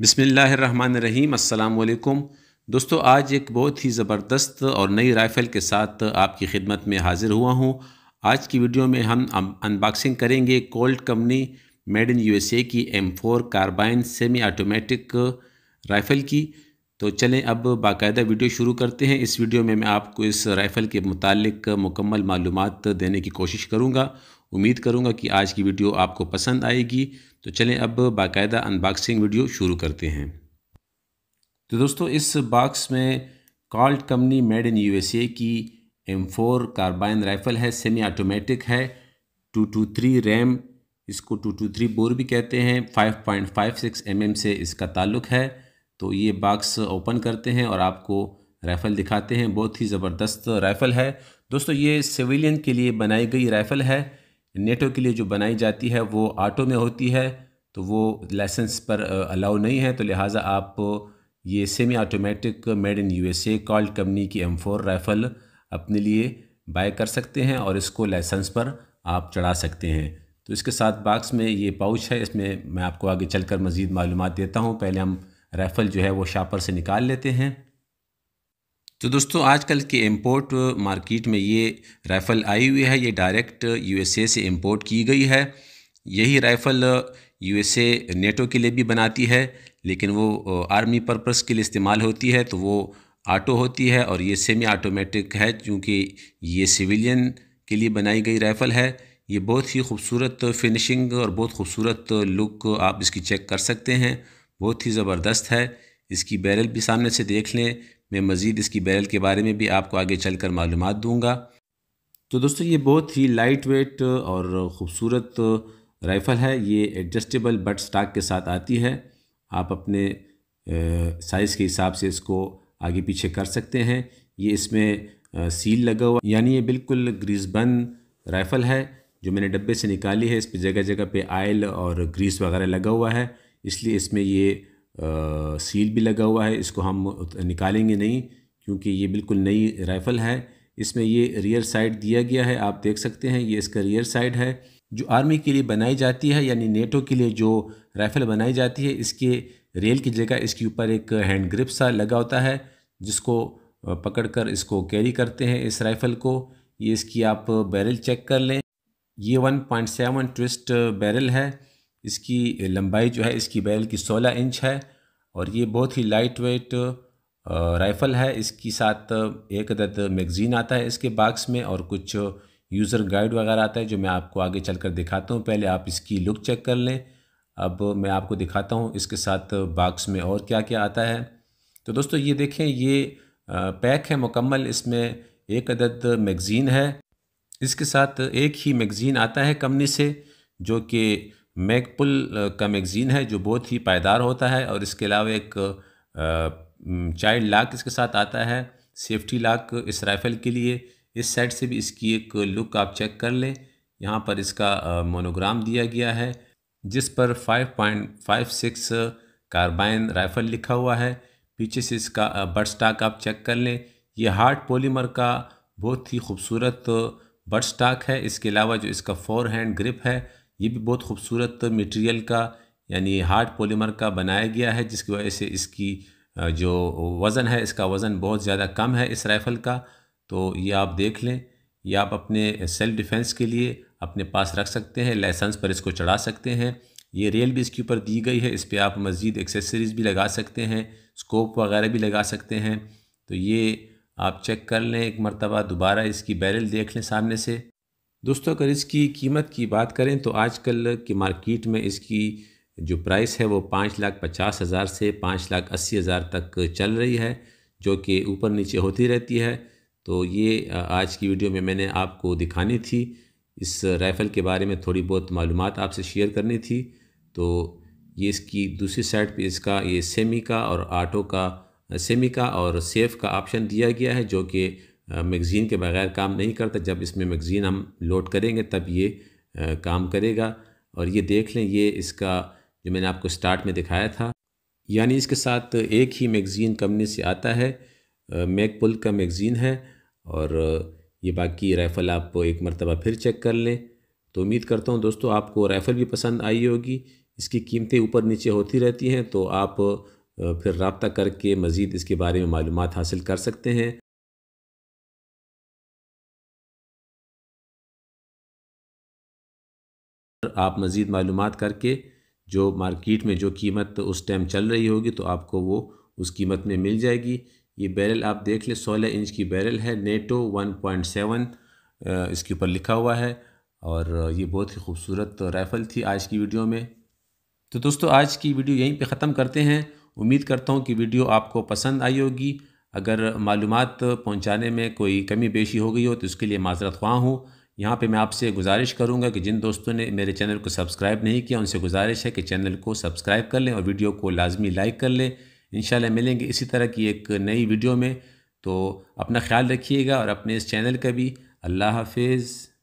बिसमीम् अल्लाम दोस्तों आज एक बहुत ही ज़बरदस्त और नई राइफ़ल के साथ आपकी खिदमत में हाज़िर हुआ हूँ आज की वीडियो में हम अनबॉक्सिंग करेंगे Colt company made in USA की M four carbine semi automatic rifle की तो चलें अब बाकायदा वीडियो शुरू करते हैं इस वीडियो में मैं आपको इस राइफ़ल के मुतल मुकम्मल मालूम देने की कोशिश करूँगा उम्मीद करूँगा कि आज की वीडियो आपको पसंद आएगी तो चलें अब बाकायदा अनबॉक्सिंग वीडियो शुरू करते हैं तो दोस्तों इस बॉक्स में Colt company made in USA की एम फोर कार्बाइन राइफ़ल है सेमी ऑटोमेटिक है टू टू थ्री रैम इसको टू टू थ्री बोर भी कहते हैं five point five six M M से इसका ताल्लुक है तो ये बॉक्स ओपन करते हैं और आपको राइफ़ल दिखाते हैं बहुत ही ज़बरदस्त राइफ़ल है दोस्तों ये सिविलियन के लिए बनाई गई राइफ़ल है नेटो के लिए जो बनाई जाती है वो आटो में होती है तो वो लाइसेंस पर अलाउ नहीं है तो लिहाजा आप ये semi automatic made in USA Colt company की एम फोर राइफ़ल अपने लिए बाय कर सकते हैं और इसको लाइसेंस पर आप चढ़ा सकते हैं तो इसके साथ बाक्स में ये पाउच है इसमें मैं आपको आगे चलकर मज़ीद मालूम देता हूँ पहले हम राइफ़ल जो है वो शापर से निकाल लेते हैं तो दोस्तों आजकल के इम्पोर्ट मार्केट में ये राइफ़ल आई हुई है ये डायरेक्ट यूएसए से इम्पोर्ट की गई है यही राइफ़ल यूएसए नेटो के लिए भी बनाती है लेकिन वो आर्मी पर्पस के लिए इस्तेमाल होती है तो वो आटो होती है और ये सेमी आटोमेटिक है क्योंकि ये सिविलियन के लिए बनाई गई राइफ़ल है ये बहुत ही खूबसूरत फिनिशिंग और बहुत खूबसूरत लुक आप इसकी चेक कर सकते हैं बहुत ही ज़बरदस्त है इसकी बैरल भी सामने से देख लें मैं मज़ीद इसकी बैरल के बारे में भी आपको आगे चल कर मालूम दूँगा तो दोस्तों ये बहुत ही लाइट वेट और ख़ूबसूरत राइफ़ल है ये एडजस्टेबल बट स्टाक के साथ आती है आप अपने साइज़ के हिसाब से इसको आगे पीछे कर सकते हैं ये इसमें सील लगा हुआ यानी ये बिल्कुल ग्रीसबन राइफ़ल है जो मैंने डब्बे से निकाली है इस पर जगह जगह पे आयल और ग्रीस वगैरह लगा हुआ है इसलिए इसमें ये सील भी लगा हुआ है इसको हम निकालेंगे नहीं क्योंकि ये बिल्कुल नई राइफ़ल है इसमें ये रियर साइड दिया गया है आप देख सकते हैं ये इसका रियर साइड है जो आर्मी के लिए बनाई जाती है यानी नेटो के लिए जो राइफ़ल बनाई जाती है इसके रेल की जगह इसके ऊपर एक हैंड ग्रिप सा लगा होता है जिसको पकड़कर इसको कैरी करते हैं इस राइफ़ल को ये इसकी आप बैरल चेक कर लें ये 1.7 ट्विस्ट बैरल है इसकी लंबाई जो है इसकी बैल की सोलह इंच है और ये बहुत ही लाइट वेट राइफ़ल है इसके साथ एक अदद मैगज़ीन आता है इसके बाक्स में और कुछ यूज़र गाइड वगैरह आता है जो मैं आपको आगे चल कर दिखाता हूँ पहले आप इसकी लुक चेक कर लें अब मैं आपको दिखाता हूँ इसके साथ बाक्स में और क्या क्या आता है तो दोस्तों ये देखें ये पैक है मुकम्मल इसमें एक अदद मैगज़ीन है इसके साथ एक ही मैगज़ीन आता है कंपनी से जो कि मैकपुल का मैगज़ीन है जो बहुत ही पायदार होता है और इसके अलावा एक चाइल्ड लाक इसके साथ आता है सेफ्टी लाक इस राइफ़ल के लिए इस साइड से भी इसकी एक लुक आप चेक कर लें यहाँ पर इसका मोनोग्राम दिया गया है जिस पर 5.56 कार्बाइन राइफ़ल लिखा हुआ है पीछे से इसका बट स्टाक आप चेक कर लें ये हार्ड पॉलीमर का बहुत ही खूबसूरत बट स्टाक है इसके अलावा जो इसका फोर हैंड ग्रिप है ये भी बहुत खूबसूरत मटेरियल का यानी हार्ड पॉलीमर का बनाया गया है जिसकी वजह से इसकी जो वज़न है इसका वज़न बहुत ज़्यादा कम है इस राइफ़ल का तो ये आप देख लें ये आप अपने सेल्फ डिफेंस के लिए अपने पास रख सकते हैं लाइसेंस पर इसको चढ़ा सकते हैं ये रेल भी इसके ऊपर दी गई है इस पर आप मज़ीद एक्सेसरीज़ भी लगा सकते हैं स्कोप वगैरह भी लगा सकते हैं तो ये आप चेक कर लें एक मरतबा दोबारा इसकी बैरल देख लें सामने से दोस्तों अगर इसकी कीमत की बात करें तो आजकल की मार्केट में इसकी जो प्राइस है वो पाँच लाख पचास हज़ार से पाँच लाख अस्सी हज़ार तक चल रही है जो कि ऊपर नीचे होती रहती है तो ये आज की वीडियो में मैंने आपको दिखानी थी इस राइफ़ल के बारे में थोड़ी बहुत मालूम आपसे शेयर करनी थी तो ये इसकी दूसरी साइड पे इसका ये सेमी का और आटो का सेमी का और सेफ का ऑप्शन दिया गया है जो कि मैगज़ीन के बग़ैर काम नहीं करता जब इसमें मैगज़ीन हम लोड करेंगे तब ये काम करेगा और ये देख लें ये इसका जो मैंने आपको स्टार्ट में दिखाया था यानी इसके साथ एक ही मैगज़ीन कंपनी से आता है मैक पुल का मैगज़ीन है और ये बाकी राइफ़ल आप एक मरतबा फिर चेक कर लें तो उम्मीद करता हूँ दोस्तों आपको राइफ़ल भी पसंद आई होगी इसकी कीमतें ऊपर नीचे होती रहती हैं तो आप फिर रबता करके मज़ीद इसके बारे में मालूम हासिल कर सकते हैं पर आप मज़ीद मालूम करके जो मार्केट में जो कीमत उस टाइम चल रही होगी तो आपको वो उस कीमत में मिल जाएगी ये बैरल आप देख लें सोलह इंच की बैरल है नेटो वन पॉइंट सेवन इसके ऊपर लिखा हुआ है और ये बहुत ही खूबसूरत राइफ़ल थी आज की वीडियो में तो दोस्तों आज की वीडियो यहीं पे ख़त्म करते हैं उम्मीद करता हूँ कि वीडियो आपको पसंद आई होगी अगर मालूम पहुँचाने में कोई कमी बेशी हो गई हो तो उसके लिए माजरत ख्वाह हूँ यहाँ पे मैं आपसे गुजारिश करूँगा कि जिन दोस्तों ने मेरे चैनल को सब्सक्राइब नहीं किया उनसे गुजारिश है कि चैनल को सब्सक्राइब कर लें और वीडियो को लाजमी लाइक कर लें इन मिलेंगे इसी तरह की एक नई वीडियो में तो अपना ख्याल रखिएगा और अपने इस चैनल का भी अल्लाह हाफिज़